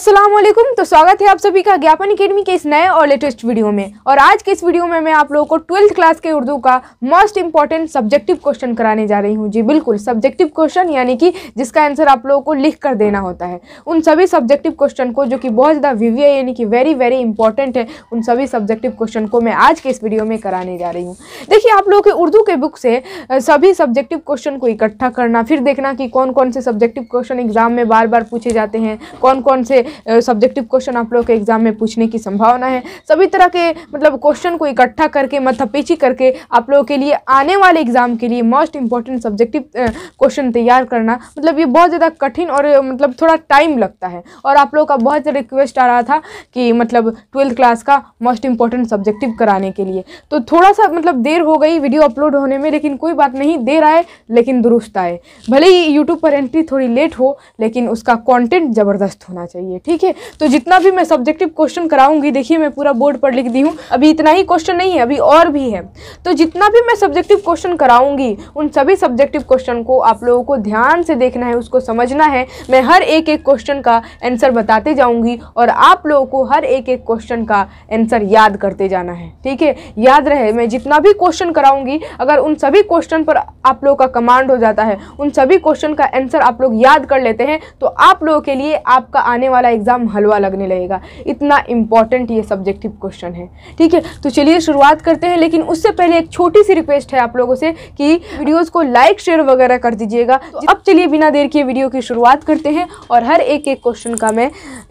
असलम तो स्वागत है आप सभी का ज्ञापन अकेडमी के इस नए और लेटेस्ट वीडियो में और आज के इस वीडियो में मैं आप लोगों को ट्वेल्थ क्लास के उर्दू का मोस्ट इंपॉर्टेंट सब्जेक्टिव क्वेश्चन कराने जा रही हूँ जी बिल्कुल सब्जेक्टिव क्वेश्चन यानी कि जिसका आंसर आप लोगों को लिख कर देना होता है उन सभी सब्जेक्टिव क्वेश्चन को जो कि बहुत ज़्यादा विवी है यानी कि वेरी वेरी इंपॉर्टेंट है उन सभी सब्जेक्टिव क्वेश्चन को मैं आज के इस वीडियो में कराने जा रही हूँ देखिए आप लोगों के उर्दू के बुक से सभी सब्जेक्टिव क्वेश्चन को इकट्ठा करना फिर देखना कि कौन कौन से सब्जेक्टिव क्वेश्चन एग्जाम में बार बार पूछे जाते हैं कौन कौन से सब्जेक्टिव क्वेश्चन आप लोग के एग्जाम में पूछने की संभावना है सभी तरह के मतलब क्वेश्चन को इकट्ठा करके मथपेची करके आप लोगों के लिए आने वाले एग्जाम के लिए मोस्ट इंपॉर्टेंट सब्जेक्टिव क्वेश्चन तैयार करना मतलब ये बहुत ज़्यादा कठिन और मतलब थोड़ा टाइम लगता है और आप लोगों का बहुत रिक्वेस्ट आ रहा था कि मतलब ट्वेल्थ क्लास का मोस्ट इंपॉर्टेंट सब्जेक्टिव कराने के लिए तो थोड़ा सा मतलब देर हो गई वीडियो अपलोड होने में लेकिन कोई बात नहीं देर आए लेकिन दुरुस्त आए भले ही यूट्यूब पर एंट्री थोड़ी लेट हो लेकिन उसका कॉन्टेंट ज़बरदस्त होना चाहिए ठीक है तो जितना भी मैं सब्जेक्टिव क्वेश्चन कराऊंगी देखिए मैं पूरा बोर्ड पर लिख दी हूँ अभी इतना ही क्वेश्चन नहीं है अभी और भी है तो जितना भी मैं सब्जेक्टिव क्वेश्चन कराऊंगी उन सभी सब्जेक्टिव क्वेश्चन को आप लोगों को ध्यान से देखना है उसको समझना है मैं हर एक एक क्वेश्चन का आंसर बताते जाऊँगी और आप लोगों को हर एक एक क्वेश्चन का आंसर याद करते जाना है ठीक है याद रहे मैं जितना भी क्वेश्चन कराऊंगी अगर उन सभी क्वेश्चन पर आप लोगों का कमांड हो जाता है उन सभी क्वेश्चन का आंसर आप लोग याद कर लेते हैं तो आप लोगों के लिए आपका आने वाला आपका एग्ज़ाम हलवा लगने लगेगा इतना इम्पॉर्टेंट ये सब्जेक्टिव क्वेश्चन है ठीक है तो चलिए शुरुआत करते हैं लेकिन उससे पहले एक छोटी सी रिक्वेस्ट है आप लोगों से कि वीडियोज़ को लाइक शेयर वगैरह कर दीजिएगा तो अब चलिए बिना देर के वीडियो की शुरुआत करते हैं और हर एक एक क्वेश्चन का मैं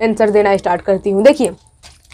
आंसर देना स्टार्ट करती हूँ देखिए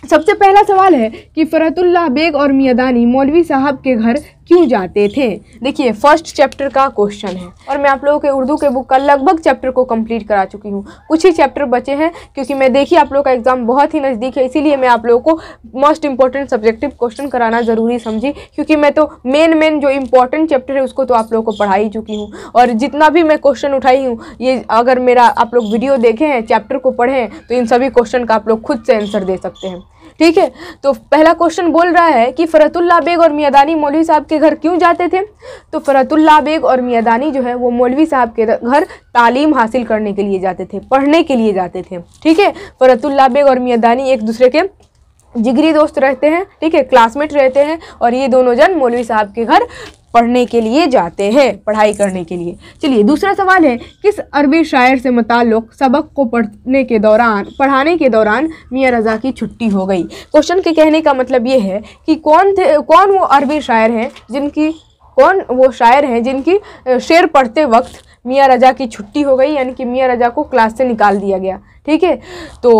सबसे पहला सवाल है कि फ़रतुल्ला बेग और मियादानी मौलवी साहब के घर क्यों जाते थे देखिए फर्स्ट चैप्टर का क्वेश्चन है और मैं आप लोगों के उर्दू के बुक का लगभग चैप्टर को कंप्लीट करा चुकी हूँ कुछ ही चैप्टर बचे हैं क्योंकि मैं देखिए आप लोगों का एग्ज़ाम बहुत ही नज़दीक है इसीलिए मैं आप लोगों को मोस्ट इंपॉर्टेंट सब्जेक्टिव क्वेश्चन कराना ज़रूरी समझी क्योंकि मैं तो मेन मेन जो इंपॉर्टेंट चैप्टर है उसको तो आप लोगों को पढ़ा ही चुकी हूँ और जितना भी मैं क्वेश्चन उठाई हूँ ये अगर मेरा आप लोग वीडियो देखें हैं चैप्टर को पढ़ें तो इन सभी क्वेश्चन का आप लोग खुद से आंसर दे सकते हैं ठीक है तो पहला क्वेश्चन बोल रहा है कि फ़रतुल्ला बेग और मियादानी मौलवी साहब के घर क्यों जाते थे तो फ़रतुल्ला बेग और मियादानी जो है वो मौलवी साहब के घर तालीम हासिल करने के लिए जाते थे पढ़ने के लिए जाते थे ठीक है फ़रतुल्ला बेग और मियादानी एक दूसरे के जिगरी दोस्त रहते हैं ठीक है क्लासमेट रहते हैं और ये दोनों जन मौलवी साहब के घर पढ़ने के लिए जाते हैं पढ़ाई करने के लिए चलिए दूसरा सवाल है किस अरबी शायर से मुतक़ सबक को पढ़ने के दौरान पढ़ाने के दौरान मियाँ रज़ा की छुट्टी हो गई क्वेश्चन के कहने का मतलब ये है कि कौन थे कौन वो अरबी शायर हैं जिनकी कौन वो शायर हैं जिनकी शेर पढ़ते वक्त मियाँ रजा की छुट्टी हो गई यानी कि मियाँ रजा को क्लास से निकाल दिया गया ठीक है तो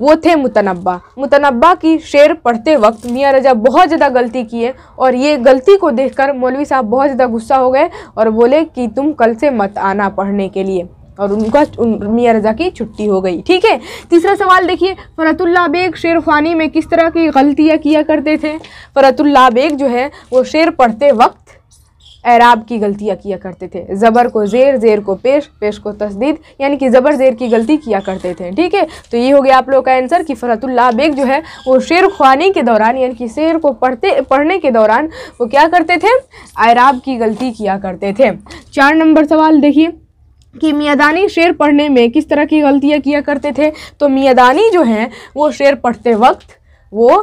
वो थे मुतनबा मुतनबा की शेर पढ़ते वक्त मियाँ रजा बहुत ज़्यादा गलती की है और ये गलती को देखकर मौलवी साहब बहुत ज़्यादा गुस्सा हो गए और बोले कि तुम कल से मत आना पढ़ने के लिए और उनका उन, मियाँ रजा की छुट्टी हो गई ठीक है तीसरा सवाल देखिए फ़रतुल्ला बेग शेर ख़ानी में किस तरह की गलतियाँ किया करते थे फ़रतुल्ला बेग जो है वो शेर पढ़ते वक्त एराब की गलतियाँ किया करते थे ज़बर को ज़ेर ज़ेर को पेश पेश को तस्दीद यानी कि ज़बर ज़ेर की गलती किया करते थे ठीक है तो ये हो गया आप लोग का आंसर कि फ़रतुल्ला बेग जो है वो शेर खानी के दौरान यानी कि शेर को पढ़ते पढ़ने के दौरान वो क्या करते थे एराब की गलती किया करते थे चार नंबर सवाल देखिए कि मियादानी शेर पढ़ने में किस तरह की गलतियाँ किया करते थे तो मियादानी जो हैं वो शेर पढ़ते वक्त वो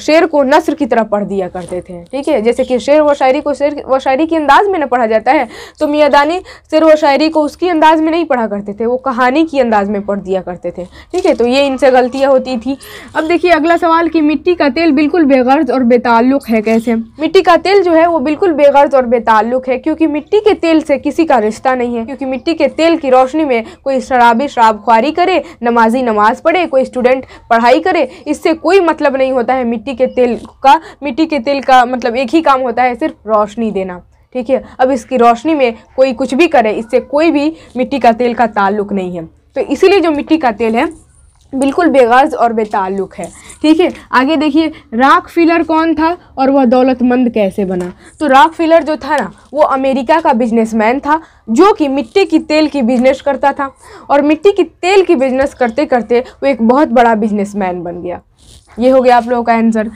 शेर को नसर की तरह पढ़ दिया करते थे ठीक है जैसे कि शेर व शायरी को शेर व शायरी के अंदाज में न पढ़ा जाता है तो मियादानी शेर व शायरी को उसकी अंदाज में नहीं पढ़ा करते थे वो कहानी की अंदाज में पढ़ दिया करते थे ठीक है तो ये इनसे गलतियाँ होती थी अब देखिए अगला सवाल कि मिट्टी का तेल बिल्कुल बेगर्ज और बेताल्लुक है कैसे मिट्टी का तेल जो है वो बिल्कुल बेगर्ज और बेताल्लुक है क्योंकि मिट्टी के तेल से किसी का रिश्ता नहीं है क्योंकि मिट्टी के तेल की रोशनी में कोई शराबी शराब करे नमाजी नमाज पढ़े कोई स्टूडेंट पढ़ाई करे इससे कोई मतलब नहीं होता है मिट्टी के तेल का मिट्टी के तेल का मतलब एक ही काम होता है सिर्फ रोशनी देना ठीक है अब इसकी रोशनी में कोई कुछ भी करे इससे कोई भी मिट्टी का तेल का ताल्लुक नहीं है तो इसीलिए जो मिट्टी का तेल है बिल्कुल बेगर्ज और बेताल्लुक है ठीक है आगे देखिए राख फिलर कौन था और वह दौलतमंद कैसे बना तो राख फिलर जो था ना वो अमेरिका का बिजनेसमैन था जो कि मिट्टी की तेल की बिजनेस करता था और मिट्टी की तेल की बिजनेस करते करते वो एक बहुत बड़ा बिजनेसमैन बन गया ये हो गया आप लोगों का आंसर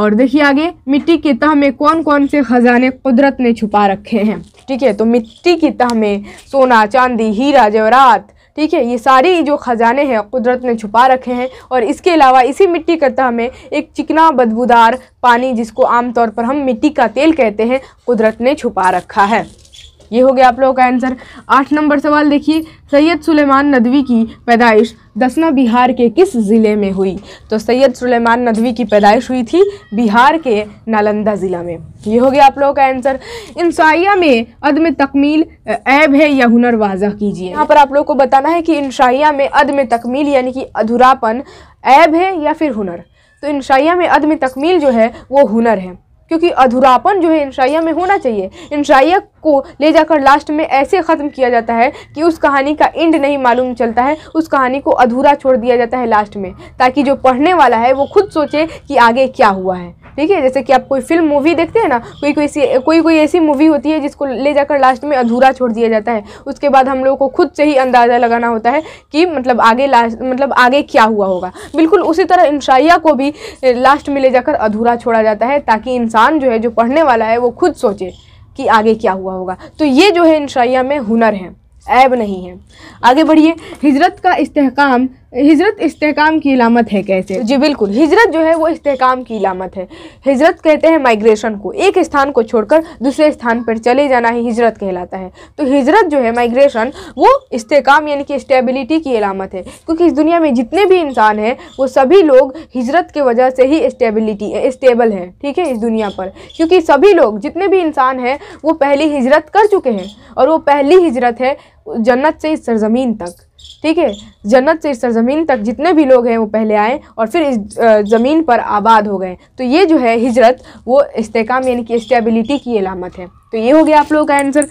और देखिए आगे मिट्टी की तह में कौन कौन से ख़जाने कुदरत ने छुपा रखे हैं ठीक है तो मिट्टी की तह में सोना चांदी हीरा जवरात ठीक है ये सारी जो ख़जाने हैं कुदरत ने छुपा रखे हैं और इसके अलावा इसी मिट्टी के तह में एक चिकना बदबूदार पानी जिसको आमतौर पर हम मिट्टी का तेल कहते हैं कुदरत ने छुपा रखा है ये हो गया आप लोगों का आंसर आठ नंबर सवाल देखिए सैयद सुलेमान नदवी की पैदाइश दसना बिहार के किस ज़िले में हुई तो सैयद सुलेमान नदवी की पैदाइश हुई थी बिहार के नालंदा ज़िला में ये हो गया आप लोगों का आंसर इंसाइया में अदम तकमील ऐब है या हुनर वाज़ा कीजिए यहाँ पर आप लोगों को बताना है कि इंशाइया में अदम तकमील यानी कि अधूरापन ऐब है या फिर हुनर तो इंशाइया में अदम तकमील जो है वो हुनर है क्योंकि अधूरापन जो है इंशाइया में होना चाहिए इंशाइया को ले जाकर लास्ट में ऐसे ख़त्म किया जाता है कि उस कहानी का एंड नहीं मालूम चलता है उस कहानी को अधूरा छोड़ दिया जाता है लास्ट में ताकि जो पढ़ने वाला है वो खुद सोचे कि आगे क्या हुआ है ठीक है जैसे कि आप कोई फिल्म मूवी देखते हैं ना कोई कोई सी कोई कोई ऐसी मूवी होती है जिसको ले जाकर लास्ट में अधूरा छोड़ दिया जाता है उसके बाद हम लोगों को खुद से ही अंदाज़ा लगाना होता है कि मतलब आगे लास्ट मतलब आगे क्या हुआ होगा बिल्कुल उसी तरह इंशाइया को भी लास्ट में ले जाकर अधूरा छोड़ा जाता है ताकि इंसान जो है जो पढ़ने वाला है वो खुद सोचे कि आगे क्या हुआ होगा तो ये जो है इंशाइया में हुनर है ऐब नहीं है आगे बढ़िए हिजरत का इस्तेकाम हिजरत इस्तेकाम की इलामत है कैसे जी बिल्कुल हिजरत जो है वो इस्तेकाम की इलामत है हिजरत कहते हैं माइग्रेशन को एक स्थान को छोड़कर दूसरे स्थान पर चले जाना ही हिजरत कहलाता है तो हिजरत जो है माइग्रेशन वो इस्तेकाम यानी कि स्टेबिलिटी की इलामत है क्योंकि इस दुनिया में जितने भी इंसान हैं वो सभी लोग हिजरत की वजह से ही स्टेबिलिटी स्टेबल है ठीक है इस दुनिया पर क्योंकि सभी लोग जितने भी इंसान हैं वो पहली हिजरत कर चुके हैं और वो पहली हिजरत है जन्नत से इस सरजमीन तक ठीक है जन्नत से सरजमीन तक जितने भी लोग हैं वो पहले आए और फिर इस ज़मीन पर आबाद हो गए तो ये जो है हिजरत वो इस्तेकाम यानी कि स्टेबिलिटी की अलामत है तो ये हो गया आप लोगों का आंसर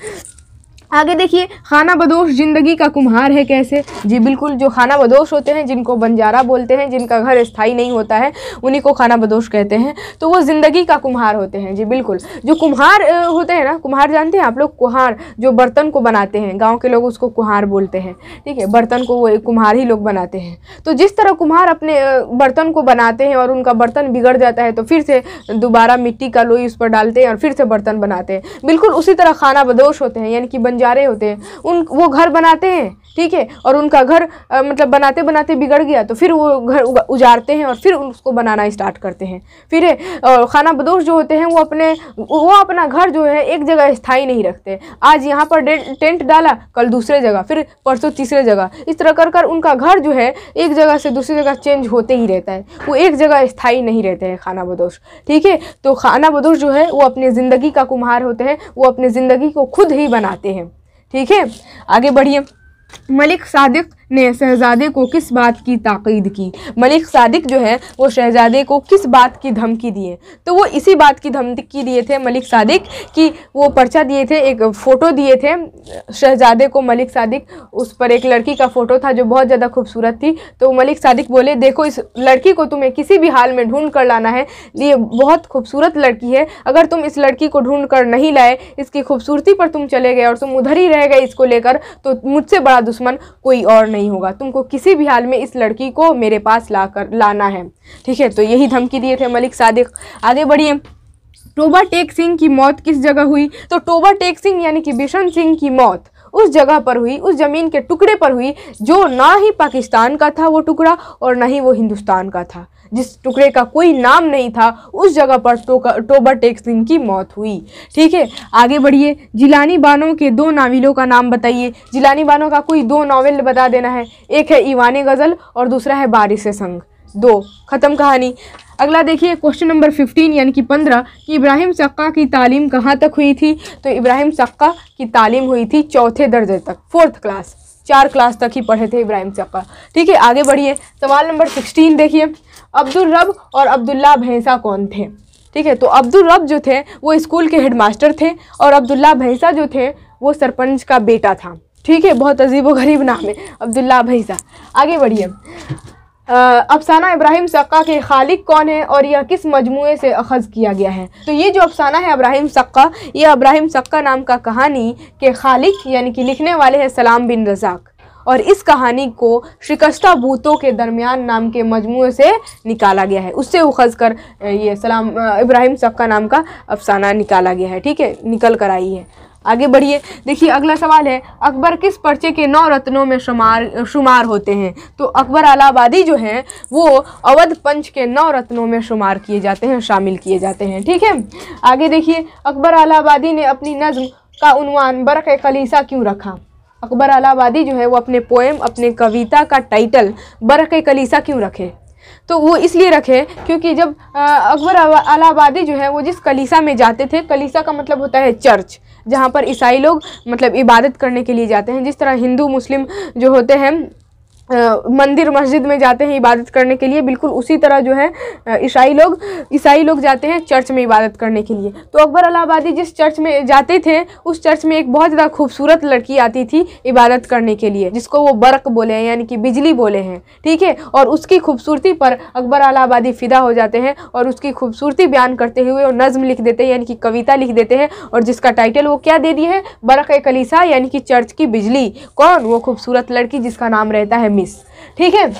आगे देखिए खाना बदोश ज़िंदगी का कुम्हार है कैसे जी बिल्कुल जो खाना बदोश होते हैं जिनको बंजारा बोलते हैं जिनका घर स्थाई नहीं होता है उन्हीं को खाना बदोश कहते हैं तो वो ज़िंदगी का कुम्हार होते हैं जी बिल्कुल जो कुम्हार होते हैं ना कुम्हार जानते हैं आप लोग कुहार जो बर्तन को बनाते हैं गाँव के लोग उसको कुहार बोलते हैं ठीक है बर्तन को वो कुम्हार ही लोग बनाते हैं तो जिस तरह कुम्हार अपने बर्तन को बनाते हैं और उनका बर्तन बिगड़ जाता है तो फिर से दोबारा मिट्टी का लोई उस पर डालते हैं और फिर से बर्तन बनाते हैं बिल्कुल उसी तरह खाना बदोश होते हैं यानी कि बंज रहे होते हैं उन वो घर बनाते हैं ठीक है और उनका घर आ, मतलब बनाते बनाते बिगड़ गया तो फिर वो घर उजाड़ते हैं और फिर उसको बनाना स्टार्ट करते हैं फिर है, खाना बदोश जो होते हैं वो अपने वो अपना घर जो है एक जगह स्थाई नहीं रखते आज यहाँ पर टेंट डाला कल दूसरे जगह फिर परसों तीसरे जगह इस तरह कर कर उनका घर जो है एक जगह से दूसरी जगह चेंज होते ही रहता है वो एक जगह स्थाई नहीं रहते हैं खाना बदोश ठीक है तो खाना बदोश जो है वो अपनी ज़िंदगी का कुम्हार होते हैं वो अपनी ज़िंदगी को खुद ही बनाते हैं ठीक है आगे बढ़िए मलिक सादिक ने शहजादे को किस बात की ताक़ीद की मलिक सादिक जो है वो शहजादे को किस बात की धमकी दिए तो वो इसी बात की धमकी दिए थे मलिक सादिक कि वो पर्चा दिए थे एक फ़ोटो दिए थे शहजादे को मलिक सादिक उस पर एक लड़की का फ़ोटो था जो बहुत ज़्यादा खूबसूरत थी तो मलिक सादिक बोले देखो इस लड़की को तुम्हें किसी भी हाल में ढूंढ कर लाना है ये बहुत खूबसूरत लड़की है अगर तुम इस लड़की को ढूंढ कर नहीं लाए इसकी खूबसूरती पर तुम चले गए और तुम उधर ही रह गए इसको लेकर तो मुझसे बड़ा दुश्मन कोई और नहीं नहीं होगा तुमको किसी भी हाल में इस लड़की को मेरे पास ला कर लाना है ठीक है तो यही धमकी दिए थे मलिक सादिक आगे बढ़िए टोबा टेक सिंह की मौत किस जगह हुई तो टोबा टेक सिंह यानी कि बिशन सिंह की मौत उस जगह पर हुई उस ज़मीन के टुकड़े पर हुई जो ना ही पाकिस्तान का था वो टुकड़ा और ना ही वो हिंदुस्तान का था जिस टुकड़े का कोई नाम नहीं था उस जगह पर टोबर सिंह की मौत हुई ठीक है आगे बढ़िए जिलानी बानो के दो नावलों का नाम बताइए जिलानी बानो का कोई दो नावल बता देना है एक है ईवान गज़ल और दूसरा है बारिश संग दो ख़त्म कहानी अगला देखिए क्वेश्चन नंबर फिफ्टीन यानी कि पंद्रह कि इब्राहिम सक्का की तालीम कहाँ तक हुई थी तो इब्राहिम सक्का की तालीम हुई थी चौथे दर्जे तक फोर्थ क्लास चार क्लास तक ही पढ़े थे इब्राहिम सक्का ठीक है आगे बढ़िए सवाल नंबर सिक्सटीन देखिए अब्दुल रब और अब्दुल्ला भैंसा कौन थे ठीक है तो अब्दुल रब जो थे वो स्कूल के मास्टर थे और अब्दुल्ला भैंसा जो थे वो सरपंच का बेटा था ठीक है बहुत अजीब व गरीब नाम है अब्दुल्ला भैंसा आगे बढ़िए अफसाना इब्राहिम सक्का के खालिक कौन है और यह किस मजमू से अखज़ किया गया है तो ये जो अफसाना है इब्राहिम सक्का यह इब्राहिम सक्का नाम का कहानी के खालिक यानी कि लिखने वाले हैं सलाम बिन रजाक और इस कहानी को शिकस्ता बूतों के दरमियान नाम के मजमू से निकाला गया है उससे उखज कर ये सलाम इब्राहिम सक्का नाम का अफसाना निकाला गया है ठीक है निकल कर आई है आगे बढ़िए देखिए अगला सवाल है अकबर किस पर्चे के नौ रत्नों में शुमार शुमार होते हैं तो अकबर अलाहाबादी जो हैं वो अवध पंच के नौ रत्नों में शुमार किए जाते हैं शामिल किए जाते हैं ठीक है आगे देखिए अकबर अलाहाबादी ने अपनी नज्म का उनवान बरक कलीसा क्यों रखा अकबर अलाहाबादी जो है वो अपने पोएम अपने कविता का टाइटल बरक कलीसा क्यों रखे तो वो इसलिए रखे क्योंकि जब अकबर अलाहाबादी जो है वो जिस कलीसा में जाते थे कलीसा का मतलब होता है चर्च जहाँ पर ईसाई लोग मतलब इबादत करने के लिए जाते हैं जिस तरह हिंदू मुस्लिम जो होते हैं मंदिर मस्जिद में जाते हैं इबादत करने के लिए बिल्कुल उसी तरह जो है ईसाई लोग ईसाई लोग जाते हैं चर्च में इबादत करने के लिए तो अकबर अलाबादी जिस चर्च में जाते थे उस चर्च में एक बहुत ज़्यादा खूबसूरत लड़की आती थी इबादत करने के लिए जिसको वो बर्क बोले हैं यानी कि बिजली बोले हैं ठीक है और उसकी खूबसूरती पर अकबर अलाबादी फ़िदा हो जाते हैं और उसकी खूबसूरती बयान करते हुए वो नज़म लिख देते हैं यानी कि कविता लिख देते हैं और जिसका टाइटल वो क्या दे दिए है बर्क कलीसा यानी कि चर्च की बिजली कौन वो खूबसूरत लड़की जिसका नाम रहता है उन्नीस ठीक है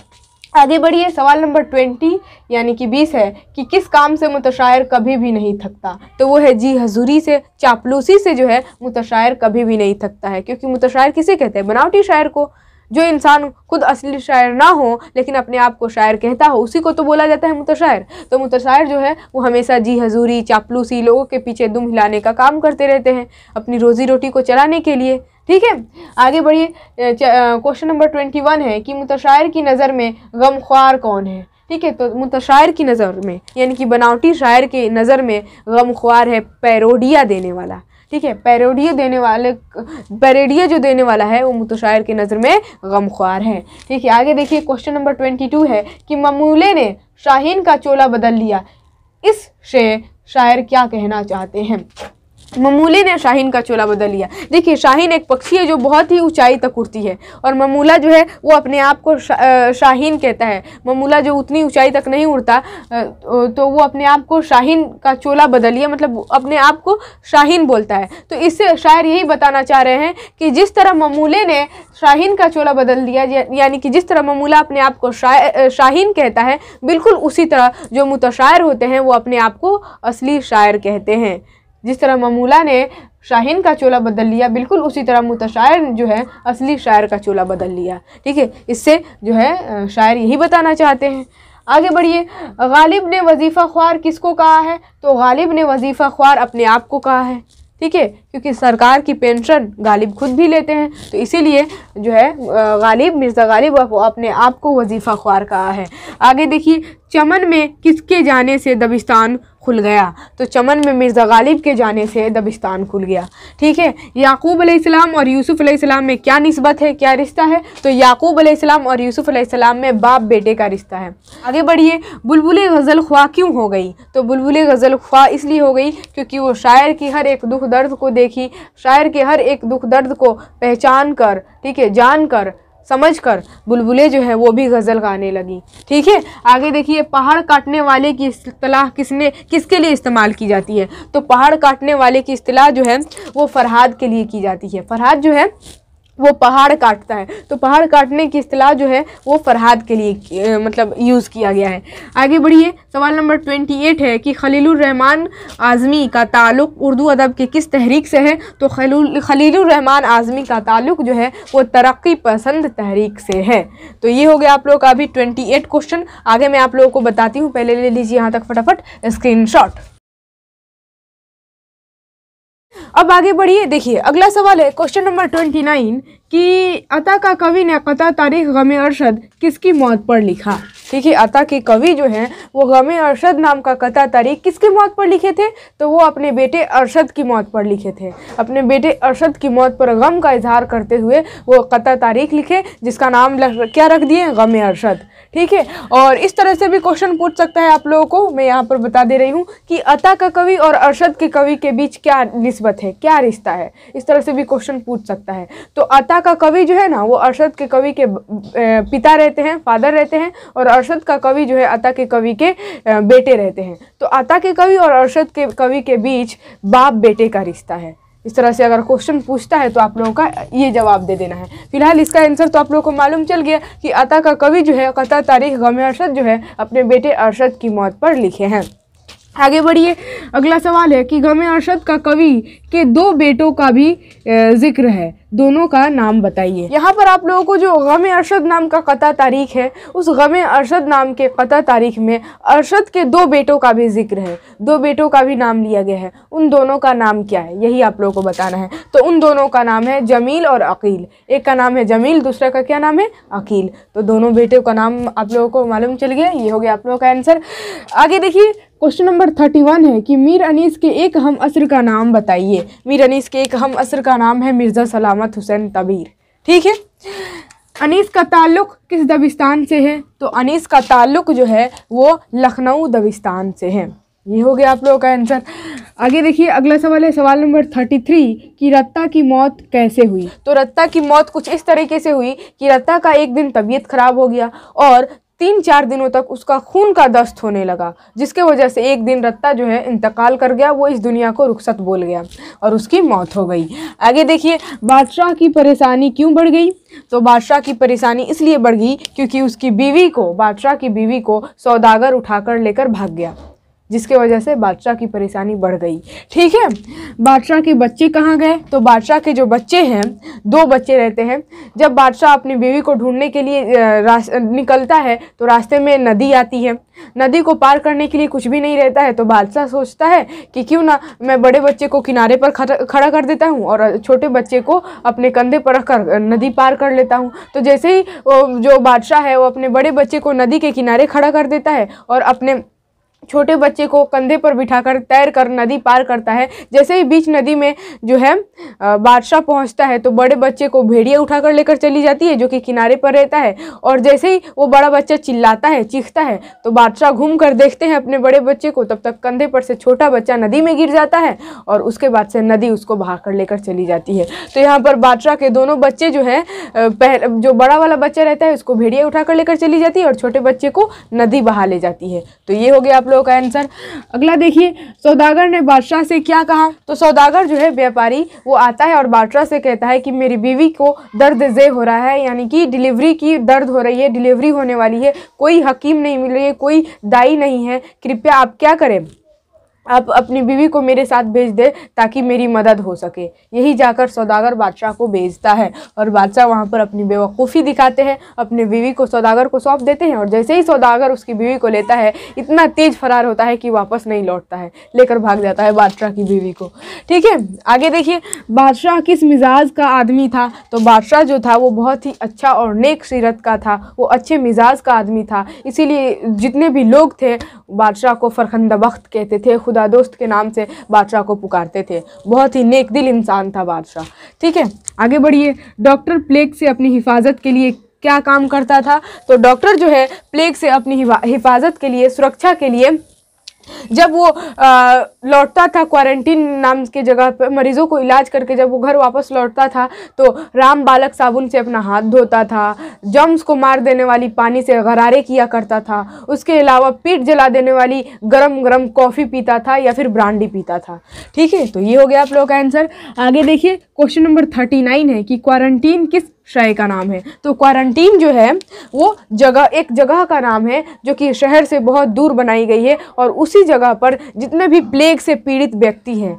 आगे बढ़िए सवाल नंबर ट्वेंटी यानी कि बीस है कि किस काम से मुतशायर कभी भी नहीं थकता तो वो है जी हजूरी से चापलूसी से जो है मुतशायर कभी भी नहीं थकता है क्योंकि मुतशायर किसे कहते हैं बनावटी शायर को जो इंसान खुद असली शायर ना हो लेकिन अपने आप को शायर कहता हो उसी को तो बोला जाता है मुतशायर तो मुतशायर जो है वो हमेशा जी हजूरी चापलूसी लोगों के पीछे दुम हिलाने का काम करते रहते हैं अपनी रोज़ी रोटी को चलाने के लिए ठीक है आगे बढ़िए क्वेश्चन नंबर ट्वेंटी वन है कि मुतशायर की नज़र में गमख्वार कौन है ठीक है तो मुतशायर की नज़र में यानी कि बनावटी शायर की नज़र में गमख्वार है पैरोडिया देने वाला ठीक है पैरोडिया देने वाले पैरोडिया जो देने वाला है वो मुतशायर की नज़र में गमख्वार है ठीक है आगे देखिए क्वेश्चन नंबर ट्वेंटी टू है कि ममूले ने शाहीन का चोला बदल लिया इस शे शायर क्या कहना चाहते हैं ममूली ने शाहीन का चोला बदल लिया देखिए शाहीन एक पक्षी है जो बहुत ही ऊंचाई तक उड़ती है और ममूला जो है वो अपने आप को शा, शाहीन कहता है ममूला जो उतनी ऊंचाई तक नहीं उड़ता तो वो अपने आप को शाहीन का चोला बदल लिया मतलब अपने आप को शाहीन बोलता है तो इससे शायर यही बताना चाह रहे हैं कि जिस तरह ममूले ने शाहीन का चोला बदल दिया यानी कि जिस तरह ममूला अपने आप को शा, शाहीन कहता है बिल्कुल उसी तरह जो मुतशायर होते हैं वो अपने आप को असली शायर कहते हैं जिस तरह ममूला ने शाहीन का चोला बदल लिया बिल्कुल उसी तरह मुतशायर जो है असली शायर का चोला बदल लिया ठीक है इससे जो है शायर यही बताना चाहते हैं आगे बढ़िए गालिब ने वजीफ़ा ख्वार किसको कहा है तो गालिब ने वजीफ़ा ख्वार अपने आप को कहा है ठीक है क्योंकि सरकार की पेंशन गालिब खुद भी लेते हैं तो इसीलिए जो है गालिब मिर्ज़ा गालिब अपने आप को वजीफ़ा ख्वार कहा है आगे देखिए चमन में किसके जाने से दबिस्तान खुल गया तो चमन में मिर्ज़ा गालिब के जाने से दबिस्तान खुल गया ठीक है याकूब अलैहिस्सलाम और यूसुफ़ अलैहिस्सलाम में क्या नस्बत है क्या रिश्ता है तो याकूब अलैहिस्सलाम और यूसुफ़ अलैहिस्सलाम में बाप बेटे का रिश्ता है आगे बढ़िए बुलबुल गज़ल ख्वा क्यों हो गई तो बुलबुल गज़ल ख्वा इसलिए हो गई क्योंकि वो शायर की हर एक दुख दर्द को देखी शायर के हर एक दुख दर्द को पहचान कर ठीक है जान कर समझकर बुलबुलें जो है वो भी गज़ल गाने लगी ठीक है आगे देखिए पहाड़ काटने वाले की अतलाह किसने किसके लिए इस्तेमाल की जाती है तो पहाड़ काटने वाले की अतलाह जो है वो फरहाद के लिए की जाती है फरहाद जो है वो पहाड़ काटता है तो पहाड़ काटने की अतलाह जो है वो फरहाद के लिए मतलब यूज़ किया गया है आगे बढ़िए सवाल नंबर ट्वेंटी एट है कि खलीलुररहमान आज़मी का ताल्लुक उर्दू अदब के किस तहरीक से है तो खलीलुररहमान आज़मी का ताल्लुक जो है वो तरक्की पसंद तहरीक से है तो ये हो गया आप लोगों का अभी ट्वेंटी एट क्वेश्चन आगे मैं आप लोगों को बताती हूँ पहले ले लीजिए यहाँ तक फटाफट स्क्रीन अब आगे बढ़िए देखिए अगला सवाल है क्वेश्चन नंबर ट्वेंटी नाइन कि अता का कवि ने कता तारीख गम अरशद किसकी मौत पर लिखा ठीक है अता के कवि जो हैं वो गम अरशद नाम का कता तारीख किसकी मौत पर लिखे थे तो वो अपने बेटे अरशद की मौत पर लिखे थे अपने बेटे अरशद की मौत पर गम का इजहार करते हुए वो कता तारीख लिखे जिसका नाम लग, क्या रख दिए गम अरशद ठीक है और इस तरह से भी क्वेश्चन पूछ सकता है आप लोगों को मैं यहाँ पर बता दे रही हूँ कि अता का कवि और अरशद के कवि के बीच क्या नस्बत है क्या रिश्ता है इस तरह से भी क्वेश्चन पूछ सकता है तो अता का कवि जो है ना वो अरशद के कवि के पिता रहते हैं फादर रहते हैं और अरशद का कवि जो है अता के कवि के बेटे रहते हैं तो अता के कवि और अरशद के कवि के बीच बाप बेटे का रिश्ता है इस तरह से अगर क्वेश्चन पूछता है तो आप लोगों का ये जवाब दे देना है फिलहाल इसका आंसर तो आप लोगों को मालूम चल गया कि अता का कवि जो है कथा तारीख गम अरशद जो है अपने बेटे अरशद की मौत पर लिखे हैं आगे बढ़िए अगला सवाल है कि गम अरशद का कवि के दो बेटों का भी जिक्र है दोनों का नाम बताइए यहाँ पर आप लोगों को जो गम अरशद नाम का क़ा तारीख है उस गम अरशद नाम के क़ा तारीख में अरशद के दो बेटों का भी जिक्र है दो बेटों का भी नाम लिया गया है उन दोनों का नाम क्या है यही आप लोगों को बताना है तो उन दोनों का नाम है जमील और अकील एक का नाम है जमील दूसरे का क्या नाम है अकील तो दोनों बेटों का नाम आप लोगों को मालूम चल गया ये हो गया आप लोगों का आंसर आगे देखिए क्वेश्चन नंबर थर्टी वन है कि मीर अनीस के एक हम असर का नाम बताइए है मीर अनीस के एक हम असर का नाम है मिर्ज़ा सलामत हुसैन तबीर ठीक है अनीस का ताल्लुक़ किस दबिस्तान से है तो अनीस का ताल्लुक़ जो है वो लखनऊ दबिस्तान से है ये हो गया आप लोगों का आंसर आगे देखिए अगला सवाल है सवाल नंबर थर्टी थ्री कि रत्ता की मौत कैसे हुई तो रत्ता की मौत कुछ इस तरीके से हुई कि रत्ता का एक दिन तबीयत खराब हो गया और तीन चार दिनों तक उसका खून का दस्त होने लगा जिसके वजह से एक दिन रत्ता जो है इंतकाल कर गया वो इस दुनिया को रुखसत बोल गया और उसकी मौत हो गई आगे देखिए बादशाह की परेशानी क्यों बढ़ गई तो बादशाह की परेशानी इसलिए बढ़ गई क्योंकि उसकी बीवी को बादशाह की बीवी को सौदागर उठाकर लेकर भाग गया जिसके वजह से बादशाह की परेशानी बढ़ गई ठीक है बादशाह के बच्चे कहाँ गए तो बादशाह के जो बच्चे हैं दो बच्चे रहते हैं जब बादशाह अपनी बीवी को ढूंढने के लिए निकलता है तो रास्ते में नदी आती है नदी को पार करने के लिए कुछ भी नहीं रहता है तो बादशाह सोचता है कि क्यों ना मैं बड़े बच्चे को किनारे पर खड़ा कर देता हूँ और छोटे बच्चे को अपने कंधे पर रख कर नदी पार कर लेता हूँ तो जैसे ही जो बादशाह है वो अपने बड़े बच्चे को नदी के किनारे खड़ा कर देता है और अपने छोटे बच्चे को कंधे पर बिठाकर तैर कर नदी पार करता है जैसे ही बीच नदी में जो है बादशाह पहुंचता है तो बड़े बच्चे को भेड़िया उठाकर लेकर चली जाती है जो कि किनारे पर रहता है और जैसे ही वो बड़ा बच्चा चिल्लाता है चीखता है तो बादशाह घूम कर देखते हैं अपने बड़े बच्चे को तब तक कंधे पर से छोटा बच्चा नदी में गिर जाता है और उसके बाद से नदी उसको बहा कर लेकर चली जाती है तो यहाँ पर बादशाह के दोनों बच्चे जो है जो बड़ा वाला बच्चा रहता है उसको भेड़िया उठाकर लेकर चली जाती है और छोटे बच्चे को नदी बहा ले जाती है तो ये हो गया आप लोगों का आंसर अगला देखिए सौदागर ने बादशाह से क्या कहा तो सौदागर जो है व्यापारी वो आता है और बादशाह से कहता है कि मेरी बीवी को दर्द जे हो रहा है यानी कि डिलीवरी की दर्द हो रही है डिलीवरी होने वाली है कोई हकीम नहीं मिल रही है कोई दाई नहीं है कृपया आप क्या करें आप अपनी बीवी को मेरे साथ भेज दे ताकि मेरी मदद हो सके यही जाकर सौदागर बादशाह को भेजता है और बादशाह वहाँ पर अपनी बेवकूफ़ी दिखाते हैं अपनी बीवी को सौदागर को सौंप देते हैं और जैसे ही सौदागर उसकी बीवी को लेता है इतना तेज़ फरार होता है कि वापस नहीं लौटता है लेकर भाग जाता है बादशाह की बीवी को ठीक है आगे देखिए बादशाह किस मिजाज का आदमी था तो बादशाह जो था वो बहुत ही अच्छा और नेक सीरत का था वो अच्छे मिजाज का आदमी था इसीलिए जितने भी लोग थे बादशाह को फरखंदा वक्त कहते थे खुदा दोस्त के नाम से बादशाह को पुकारते थे बहुत ही नेक दिल इंसान था बादशाह ठीक है आगे बढ़िए डॉक्टर प्लेग से अपनी हिफाजत के लिए क्या काम करता था तो डॉक्टर जो है प्लेग से अपनी हिफाजत के लिए सुरक्षा के लिए जब वो लौटता था क्वारंटीन नाम के जगह पर मरीजों को इलाज करके जब वो घर वापस लौटता था तो राम बालक साबुन से अपना हाथ धोता था जम्स को मार देने वाली पानी से गरारे किया करता था उसके अलावा पेट जला देने वाली गरम गरम कॉफ़ी पीता था या फिर ब्रांडी पीता था ठीक है तो ये हो गया आप लोगों का आंसर आगे देखिए क्वेश्चन नंबर थर्टी नाइन है कि क्वारंटीन किस शय का नाम है तो क्वारंटीन जो है वो जगह एक जगह का नाम है जो कि शहर से बहुत दूर बनाई गई है और उसी जगह पर जितने भी प्लेग से पीड़ित व्यक्ति हैं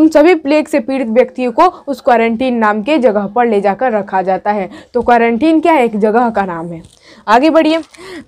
उन सभी प्लेग से पीड़ित व्यक्तियों को उस क्वारंटीन नाम के जगह पर ले जाकर रखा जाता है तो क्वारंटीन क्या है एक जगह का नाम है आगे बढ़िए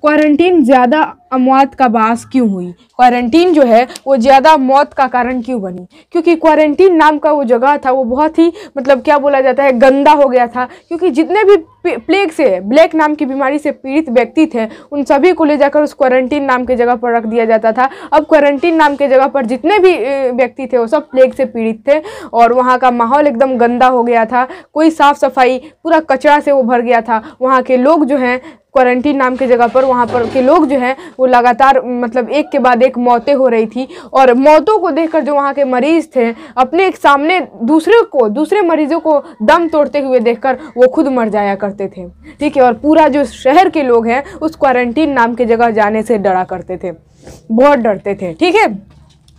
क्वारंटीन ज़्यादा अमवात का बास क्यों हुई क्वारंटीन जो है वो ज़्यादा मौत का कारण क्यों बनी क्योंकि क्वारंटीन नाम का वो जगह था वो बहुत ही मतलब क्या बोला जाता है गंदा हो गया था क्योंकि जितने भी प्लेग से ब्लैक नाम की बीमारी से पीड़ित व्यक्ति थे उन सभी को ले जाकर उस क्वारंटीन नाम के जगह पर रख दिया जाता था अब क्वारंटीन नाम के जगह पर जितने भी व्यक्ति थे वो सब प्लेग से पीड़ित थे और वहाँ का माहौल एकदम गंदा हो गया था कोई साफ़ सफाई पूरा कचरा से वो भर गया था वहाँ के लोग जो हैं क्वारंटीन नाम की जगह पर वहाँ पर के लोग जो हैं वो लगातार मतलब एक के बाद एक मौतें हो रही थी और मौतों को देखकर जो वहाँ के मरीज़ थे अपने एक सामने दूसरे को दूसरे मरीजों को दम तोड़ते हुए देखकर वो खुद मर जाया करते थे ठीक है और पूरा जो शहर के लोग हैं उस क्वारंटीन नाम की जगह जाने से डरा करते थे बहुत डरते थे ठीक है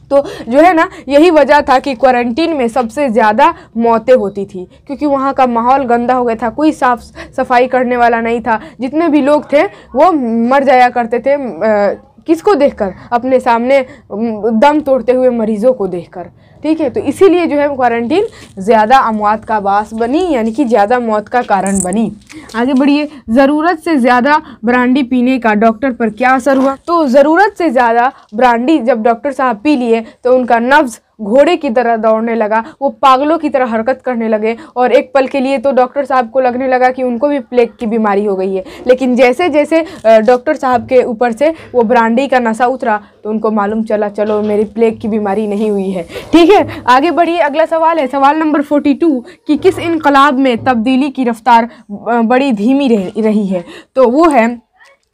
तो जो है ना यही वजह था कि क्वारंटीन में सबसे ज़्यादा मौतें होती थी क्योंकि वहाँ का माहौल गंदा हो गया था कोई साफ सफाई करने वाला नहीं था जितने भी लोग थे वो मर जाया करते थे आ, किसको देखकर अपने सामने दम तोड़ते हुए मरीजों को देखकर ठीक है तो इसीलिए जो है क्वारंटीन ज़्यादा अमवात का बास बनी यानी कि ज़्यादा मौत का कारण बनी आगे बढ़िए ज़रूरत से ज़्यादा ब्रांडी पीने का डॉक्टर पर क्या असर हुआ तो ज़रूरत से ज़्यादा ब्रांडी जब डॉक्टर साहब पी लिए तो उनका नब्ज़ घोड़े की तरह दौड़ने लगा वो पागलों की तरह हरकत करने लगे और एक पल के लिए तो डॉक्टर साहब को लगने लगा कि उनको भी प्लेग की बीमारी हो गई है लेकिन जैसे जैसे डॉक्टर साहब के ऊपर से वो ब्रांडी का नशा उतरा तो उनको मालूम चला चलो मेरी प्लेग की बीमारी नहीं हुई है ठीक है आगे बढ़िए अगला सवाल है सवाल नंबर फोर्टी टू कि किस इनकलाब में तब्दीली की रफ्तार बड़ी धीमी रही है तो वो है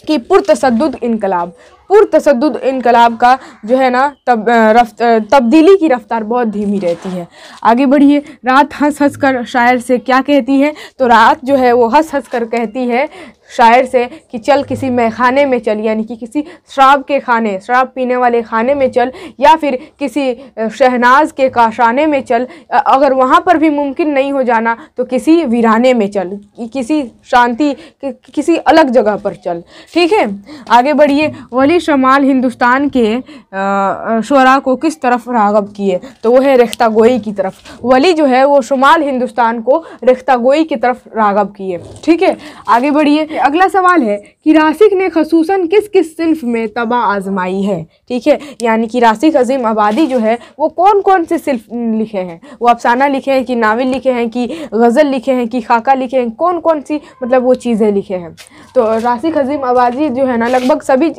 कि पुरतसद इनकलाब पुरतद इनकलाब का जो है ना तब रफ्त तब्दीली की रफ्तार बहुत धीमी रहती है आगे बढ़िए रात हंस हंस कर शायर से क्या कहती है तो रात जो है वो हंस हंस कर कहती है शायर से कि चल किसी मैखाने में चल यानी कि किसी शराब के खाने शराब पीने वाले खाने में चल या फिर किसी शहनाज के काशाने में चल अगर वहाँ पर भी मुमकिन नहीं हो जाना तो किसी वीराने में चल किसी शांति कि, किसी अलग जगह पर चल ठीक है आगे बढ़िए वली शमाली शमाल हिंदुस्तान के शरा को किस तरफ रागब किए तो वो है रेख्ता गोई की तरफ वली जो है वो शुमाल हिंदुस्तान को रेख्ता गोई की तरफ रागब किए ठीक है आगे बढ़िए अगला सवाल है कि रासिक ने खसूस किस किस सिंफ़ में तबाह आजमाई है ठीक है यानी कि रासिक अजीम आबादी जो है वो कौन कौन से सिल्फ लिखे हैं वो अफसाना लिखे हैं कि नावल लिखे हैं कि गज़ल लिखे हैं कि खाका लिखे हैं कौन कौन सी मतलब वो चीज़ें लिखे हैं तो रासिक अजीम आबादी जो है ना लगभग सभी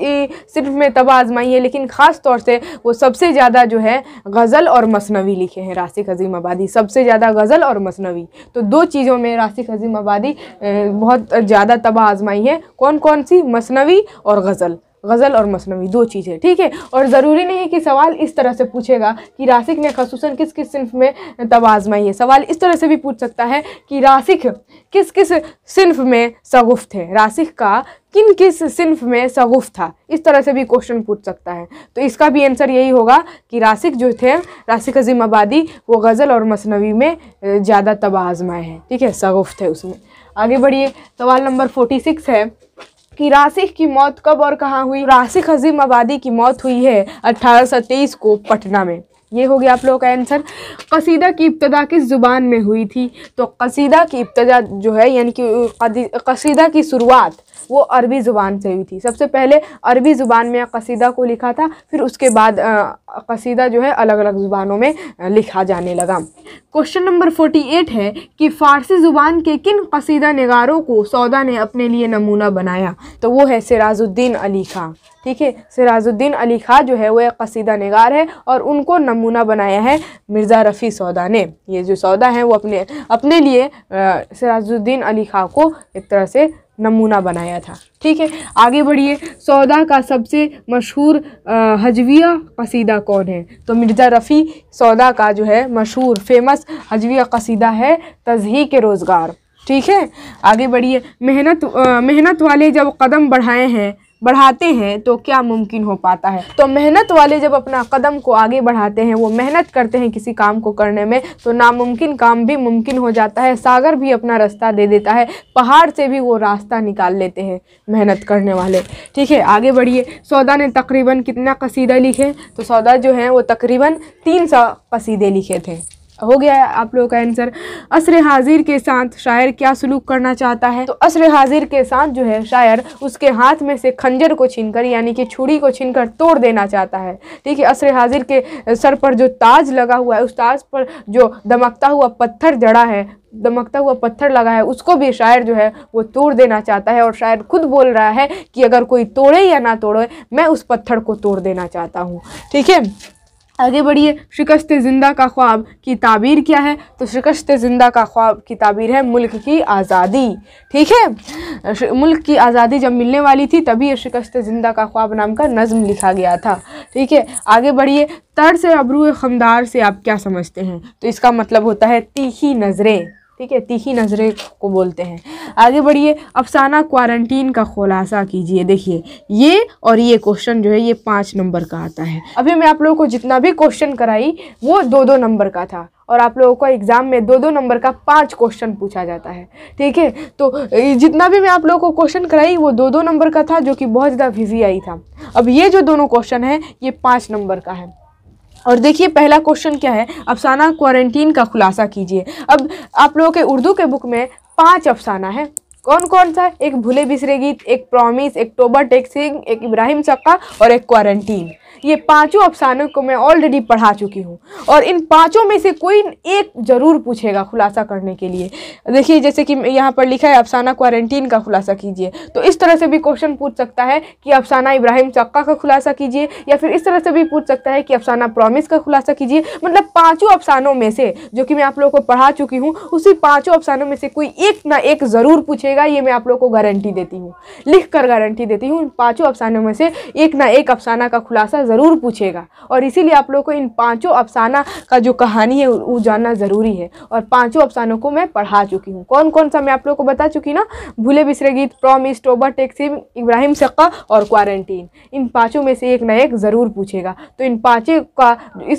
सिर्फ में तब आजमाई है लेकिन ख़ास तौर से वो सबसे ज़्यादा जो है गज़ल और मसनवी लिखे हैं रासिक अजीम आबादी सबसे ज़्यादा गज़ल और मसनवी तो दो चीज़ों में रासिक अजीम आबादी बहुत ज़्यादा तब आजमाई है कौन कौन सी मसनवी और गज़ल गज़ल और मसनवी दो चीज़ें ठीक है और ज़रूरी नहीं कि सवाल इस तरह से पूछेगा कि रासिक ने खसूस किस किस सिंफ में तवाजमाई है सवाल इस तरह से भी पूछ सकता है कि रासिक किस किस सिंफ में सगुफ थे रासिक का किन किस सिंफ में सगुफ था इस तरह से भी क्वेश्चन पूछ सकता है तो इसका भी आंसर यही होगा कि रासिक जो थे रासिक अजीम आबादी वो गज़ल और मसनवी में ज़्यादा तबाजमाए हैं ठीक है सगुफ थे उसमें आगे बढ़िए सवाल नंबर फोर्टी सिक्स है कि राशिक की मौत कब और कहाँ हुई राशिक हजीम आबादी की मौत हुई है 1823 को पटना में ये हो गया आप लोगों का आंसर कसीदा की इब्तदा किस ज़ुबान में हुई थी तो कसीदा की इब्तदा जो है यानी कि कसीदा की शुरुआत वो अरबी ज़ुबान से हुई थी सबसे पहले अरबी ज़ुबान में कसीदा को लिखा था फिर उसके बाद कसीदा जो है अलग अलग ज़ुबानों में लिखा जाने लगा क्वेश्चन नंबर फोर्टी एट है कि फ़ारसी ज़ुबान के किन कसीदा नगारों को सौदा ने अपने लिए नमूना बनाया तो वो है सिराजुद्दीन अली खां ठीक है सिराजुद्दीन अली खां जो है वह एक कसीदा नगार है और उनको नमू नमूना बनाया है मिर्ज़ा रफ़ी सौदा ने ये जो सौदा है वो अपने अपने लिए सराजुद्दीन अली खां को एक तरह से नमूना बनाया था ठीक है आगे बढ़िए सौदा का सबसे मशहूर हजविया कसीदा कौन है तो मिर्ज़ा रफ़ी सौदा का जो है मशहूर फेमस हजविया कसीदा है तजही के रोज़गार ठीक है आगे बढ़िए मेहनत मेहनत वाले जब कदम बढ़ाए हैं बढ़ाते हैं तो क्या मुमकिन हो पाता है तो मेहनत वाले जब अपना कदम को आगे बढ़ाते हैं वो मेहनत करते हैं किसी काम को करने में तो नामुमकिन काम भी मुमकिन हो जाता है सागर भी अपना रास्ता दे देता है पहाड़ से भी वो रास्ता निकाल लेते हैं मेहनत करने वाले ठीक है आगे बढ़िए सौदा ने तकरीबन कितना कसीदा लिखे तो सौदा जो है वो तकरीबन तीन सौ कसीदे लिखे थे हो गया है आप लोगों का आंसर असर हाजिर के साथ शायर क्या सलूक करना चाहता है तो असर हाजिर के साथ जो है शायर उसके हाथ में से खंजर को छीनकर यानी कि छुरी को छीनकर तोड़ देना चाहता है ठीक है असर हाजिर के सर पर जो ताज लगा हुआ है उस ताज पर जो दमकता हुआ पत्थर जड़ा है दमकता हुआ पत्थर लगा है उसको भी शायर जो है वो तोड़ देना चाहता है और शायर खुद बोल रहा है कि अगर कोई तोड़े या ना तोड़े मैं उस पत्थर को तोड़ देना चाहता हूँ ठीक है आगे बढ़िए शिकस्त ज़िंदा का ख्वाब की ताबीर क्या है तो शिकस्त ज़िंदा का ख्वाब की ताबीर है मुल्क की आज़ादी ठीक है मुल्क की आज़ादी जब मिलने वाली थी तभी यह शिकस्त ज़िंदा का ख्वाब नाम का नज़म लिखा गया था ठीक है आगे बढ़िए तर से अबरू खमदार से आप क्या समझते हैं तो इसका मतलब होता है तीखी नज़रें ठीक है तीखी नज़रे को बोलते हैं आगे बढ़िए अफसाना क्वारंटीन का खुलासा कीजिए देखिए ये और ये क्वेश्चन जो है ये पाँच नंबर का आता है अभी मैं आप लोगों को जितना भी क्वेश्चन कराई वो दो दो नंबर का था और आप लोगों को एग्ज़ाम में दो दो नंबर का पांच क्वेश्चन पूछा जाता है ठीक है तो जितना भी मैं आप लोगों को क्वेश्चन कराई वो दो दो नंबर का था जो कि बहुत ज़्यादा फिजी आई था अब ये जो दोनों क्वेश्चन है ये पाँच नंबर का है और देखिए पहला क्वेश्चन क्या है अफसाना क्वारंटीन का खुलासा कीजिए अब आप लोगों के उर्दू के बुक में पांच अफसाना है कौन कौन सा एक भूले बिसरे गीत एक प्रॉमिस एक टोबर टेक्सिंग सिंह एक इब्राहिम चक्का और एक क्वारंटीन ये पांचों अफसानों को मैं ऑलरेडी पढ़ा चुकी हूँ और इन पांचों में से कोई एक ज़रूर पूछेगा खुलासा करने के लिए देखिए जैसे कि यहाँ पर लिखा है अफसाना क्वारंटीन का खुलासा कीजिए तो इस तरह से भी क्वेश्चन पूछ सकता है कि अफसाना इब्राहिम चक्का का खुलासा कीजिए या फिर इस तरह से भी पूछ सकता है कि अफसाना प्रॉमिस का खुलासा कीजिए मतलब पाँचों अफसानों में से जो कि मैं आप लोगों को पढ़ा चुकी हूँ उसी पाँचों अफसानों में से कोई एक ना एक ज़रूर पूछेगा ये मैं आप लोगों को गारंटी देती हूँ लिख कर गारंटी देती हूँ इन पाँचों अफसानों में से एक ना एक अफसाना का खुलासा ज़रूर पूछेगा और इसीलिए आप लोग को इन पाँचों अफसाना का जो कहानी है वो जानना ज़रूरी है और पाँचों अफसानों को मैं पढ़ा चुकी हूँ कौन कौन सा मैं आप लोग को बता चुकी ना भूले बिसरे गीत प्रॉमिस टोबर टेक्सी इब्राहिम शक्का और क्वारंटीन इन पाँचों में से एक ना एक ज़रूर पूछेगा तो इन पाँचों का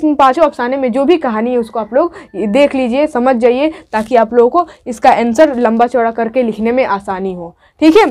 इन पाँचों अफसाने में जो भी कहानी है उसको आप लोग देख लीजिए समझ जाइए ताकि आप लोगों को इसका आंसर लंबा चौड़ा करके लिखने में आसानी हो ठीक है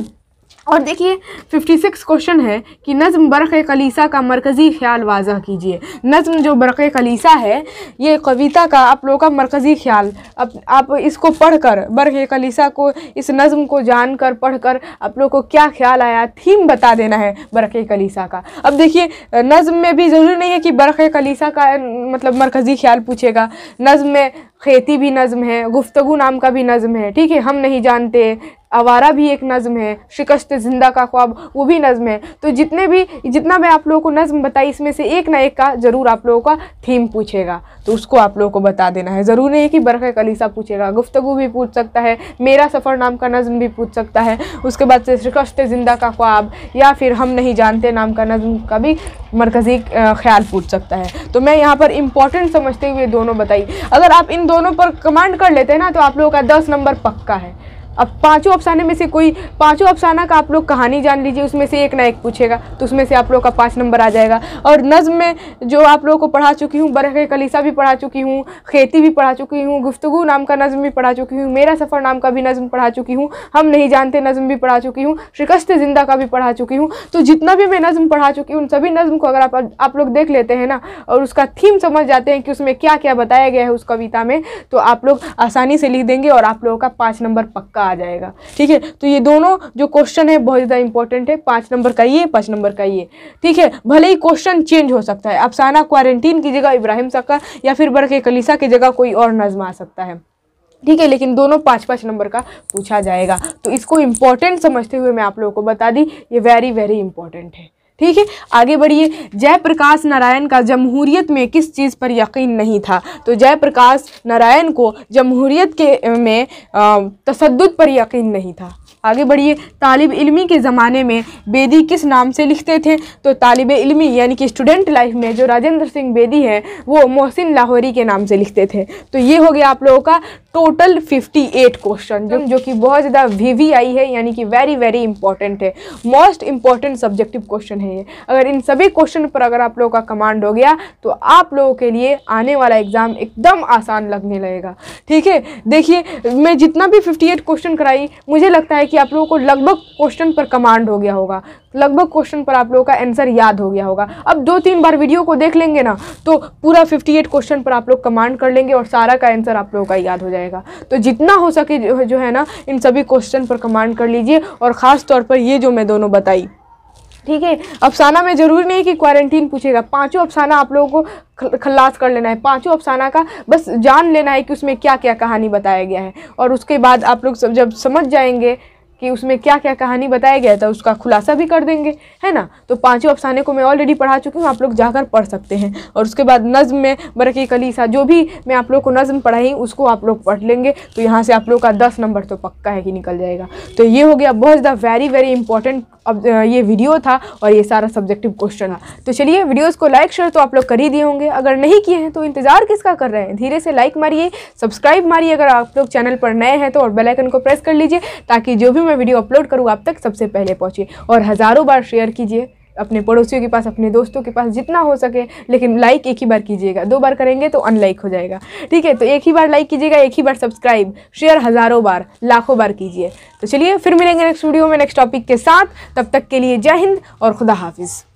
और देखिए 56 क्वेश्चन है कि नज़म बरक़ कलीसा का मरकज़ी ख्याल वाजा कीजिए नज़म जो बरक़ कलीसा है ये कविता का आप लोगों का मरकज़ी ख्याल अब आप इसको पढ़कर बरक़ कलीसा को इस नज़म को जानकर पढ़कर आप लोग को क्या ख्याल आया थीम बता देना है बरक़ कलीसा का अब देखिए नज़म में भी ज़रूरी नहीं है कि बरक़ कलीसा का मतलब मरकज़ी ख्याल पूछेगा नज़म में खेती भी नज़म है गुफ्तगु नाम का भी नज़म है ठीक है हम नहीं जानते आवारा भी एक नज़म है शिकस्त ज़िंदा का ख्वाब वो भी नज़म है तो जितने भी जितना मैं आप लोगों को नज़म बताई इसमें से एक ना एक का ज़रूर आप लोगों का थीम पूछेगा तो उसको आप लोगों को बता देना है ज़रूर नहीं कि बरक़ कलीसा पूछेगा गुफ्तु भी पूछ सकता है मेरा सफ़र नाम का नज़म भी पूछ सकता है उसके बाद से शिकस्त ज़िंदा का ख्वाब या फिर हम नहीं जानते नाम का नज़म का भी मरकज़ी ख्याल पूछ सकता है तो मैं यहाँ पर इम्पॉर्टेंट समझते हुए दोनों बताई अगर आप इन दो दोनों पर कमांड कर लेते हैं ना तो आप लोगों का दस नंबर पक्का है अब पांचों अफसाने में से कोई पांचों अफसाना का आप लोग कहानी जान लीजिए उसमें से एक ना एक पूछेगा तो उसमें से आप लोग का पाँच नंबर आ जाएगा और नज़म में जो आप लोगों को पढ़ा चुकी हूँ बरह कलीसा भी पढ़ा चुकी हूँ खेती भी पढ़ा चुकी हूँ गुफ्तगु नाम का नज़म भी पढ़ा चुकी हूँ मेरा सफ़र नाम का भी नज़म पढ़ा चुकी हूँ हम नहीं जानते नज़म भी पढ़ा चुकी हूँ शिकस्त ज़िंदा का भी पढ़ा चुकी हूँ तो जितना भी मैं नज़म पढ़ा चुकी हूँ उन सभी नज़म को अगर आप लोग देख लेते हैं ना और उसका थीम समझ जाते हैं कि उसमें क्या क्या बताया गया है उस कविता में तो आप लोग आसानी से लिख देंगे और आप लोगों का पाँच नंबर पक्का आ जाएगा ठीक है तो ये दोनों जो क्वेश्चन है बहुत ज़्यादा इंपॉर्टेंट है पाँच नंबर का ये पाँच नंबर का ये ठीक है भले ही क्वेश्चन चेंज हो सकता है अफसाना क्वारंटीन की जगह इब्राहिम सका या फिर बरके कलीसा की जगह कोई और नज्म आ सकता है ठीक है लेकिन दोनों पाँच पाँच नंबर का पूछा जाएगा तो इसको इम्पॉर्टेंट समझते हुए मैं आप लोगों को बता दी ये वेरी वेरी इंपॉर्टेंट है ठीक है आगे बढ़िए जयप्रकाश नारायण का जमहूरियत में किस चीज़ पर यकीन नहीं था तो जयप्रकाश नारायण को जमहूरियत के में तसद पर यकीन नहीं था आगे बढ़िए तालब इलमी के ज़माने में बेदी किस नाम से लिखते थे तो तालब इलमी यानी कि स्टूडेंट लाइफ में जो राजेंद्र सिंह बेदी हैं वो मोहसिन लाहौरी के नाम से लिखते थे तो ये हो गया आप लोगों का टोटल 58 क्वेश्चन जो, जो कि बहुत ज़्यादा वी आई है यानी कि वेरी वेरी इंपॉर्टेंट है मोस्ट इंपॉर्टेंट सब्जेक्टिव क्वेश्चन है ये अगर इन सभी क्वेश्चन पर अगर आप लोगों का कमांड हो गया तो आप लोगों के लिए आने वाला एग्ज़ाम एकदम आसान लगने लगेगा ठीक है देखिए मैं जितना भी 58 क्वेश्चन कराई मुझे लगता है कि आप लोगों को लगभग क्वेश्चन पर कमांड हो गया होगा लगभग क्वेश्चन पर आप लोगों का आंसर याद हो गया होगा अब दो तीन बार वीडियो को देख लेंगे ना तो पूरा 58 क्वेश्चन पर आप लोग कमांड कर लेंगे और सारा का आंसर आप लोगों का याद हो जाएगा जाएगा तो जितना हो सके जो है ना इन सभी क्वेश्चन पर कमांड कर लीजिए और ख़ास तौर पर ये जो मैं दोनों बताई ठीक है अफसाना में ज़रूरी नहीं कि क्वारंटीन पूछेगा पांचों अफसाना आप लोगों को खल्लास कर लेना है पांचों अफसाना का बस जान लेना है कि उसमें क्या क्या कहानी बताया गया है और उसके बाद आप लोग सब जब समझ जाएंगे कि उसमें क्या क्या कहानी बताया गया था उसका खुलासा भी कर देंगे है ना तो पाँचों अफसाने को मैं ऑलरेडी पढ़ा चुकी हूँ आप लोग जाकर पढ़ सकते हैं और उसके बाद नज़म में बरकी कलीसा जो भी मैं आप लोग को नज़म पढ़ाई उसको आप लोग पढ़ लेंगे तो यहाँ से आप लोग का दस नंबर तो पक्का है कि निकल जाएगा तो ये हो गया बहुत ज़्यादा वेरी वेरी इंपॉर्टेंट अब ये वीडियो था और ये सारा सब्जेक्टिव क्वेश्चन था तो चलिए वीडियोज़ को लाइक शेयर तो आप लोग कर ही दिए होंगे अगर नहीं किए हैं तो इंतज़ार किसका कर रहे हैं धीरे से लाइक मारिए सब्सक्राइब मारिए अगर आप लोग चैनल पर नए हैं तो और बेलाइकन को प्रेस कर लीजिए ताकि जो भी मैं वीडियो अपलोड करूँ आप तक सबसे पहले पहुँचे और हज़ारों बार शेयर कीजिए अपने पड़ोसियों के पास अपने दोस्तों के पास जितना हो सके लेकिन लाइक एक ही बार कीजिएगा दो बार करेंगे तो अनलाइक हो जाएगा ठीक है तो एक ही बार लाइक कीजिएगा एक ही बार सब्सक्राइब शेयर हज़ारों बार लाखों बार कीजिए तो चलिए फिर मिलेंगे नेक्स्ट वीडियो में नेक्स्ट टॉपिक के साथ तब तक के लिए जय हिंद और खुदा हाफिज़